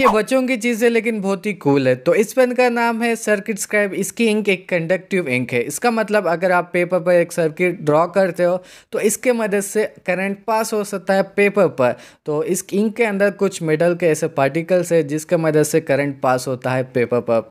ये बच्चों की चीज़ है लेकिन बहुत ही कूल है तो इस पेन का नाम है सर्किट स्क्राइब इसकी इंक एक कंडक्टिव इंक है इसका मतलब अगर आप पेपर पर एक सर्किट ड्रॉ करते हो तो इसके मदद से करंट पास हो सकता है पेपर पर तो इस इंक के अंदर कुछ मेटल के ऐसे पार्टिकल्स है जिसके मदद से करंट पास होता है पेपर पर